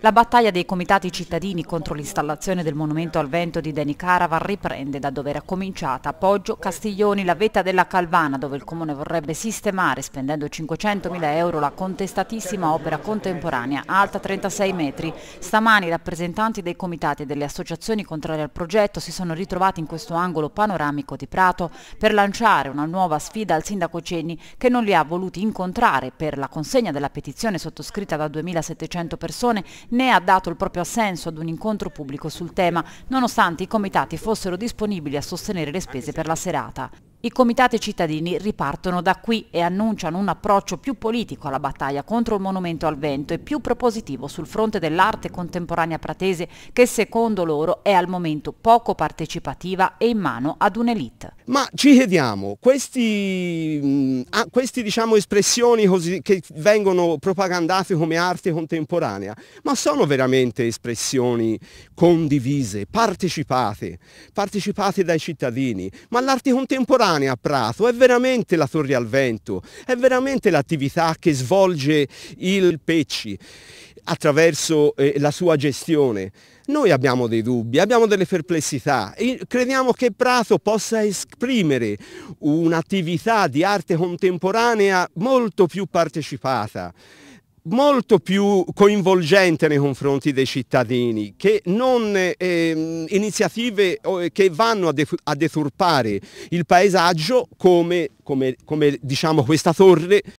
La battaglia dei comitati cittadini contro l'installazione del monumento al vento di Deni Caravan riprende da dove era cominciata Poggio Castiglioni, la vetta della Calvana, dove il comune vorrebbe sistemare, spendendo 500.000 euro, la contestatissima opera contemporanea alta 36 metri. Stamani i rappresentanti dei comitati e delle associazioni contrarie al progetto si sono ritrovati in questo angolo panoramico di Prato per lanciare una nuova sfida al sindaco Cenni, che non li ha voluti incontrare per la consegna della petizione sottoscritta da 2.700 persone né ha dato il proprio assenso ad un incontro pubblico sul tema, nonostante i comitati fossero disponibili a sostenere le spese per la serata. I comitati cittadini ripartono da qui e annunciano un approccio più politico alla battaglia contro il monumento al vento e più propositivo sul fronte dell'arte contemporanea pratese che secondo loro è al momento poco partecipativa e in mano ad un'elite. Ma ci chiediamo, queste mm, diciamo, espressioni così, che vengono propagandate come arte contemporanea, ma sono veramente espressioni condivise, partecipate, partecipate dai cittadini? Ma l'arte contemporanea spontanea a Prato è veramente la Torre al Vento, è veramente l'attività che svolge il Pecci attraverso eh, la sua gestione. Noi abbiamo dei dubbi, abbiamo delle perplessità e crediamo che Prato possa esprimere un'attività di arte contemporanea molto più partecipata molto più coinvolgente nei confronti dei cittadini, che non eh, iniziative che vanno a, de a, deturpare il paesaggio come, come, come diciamo, questa torre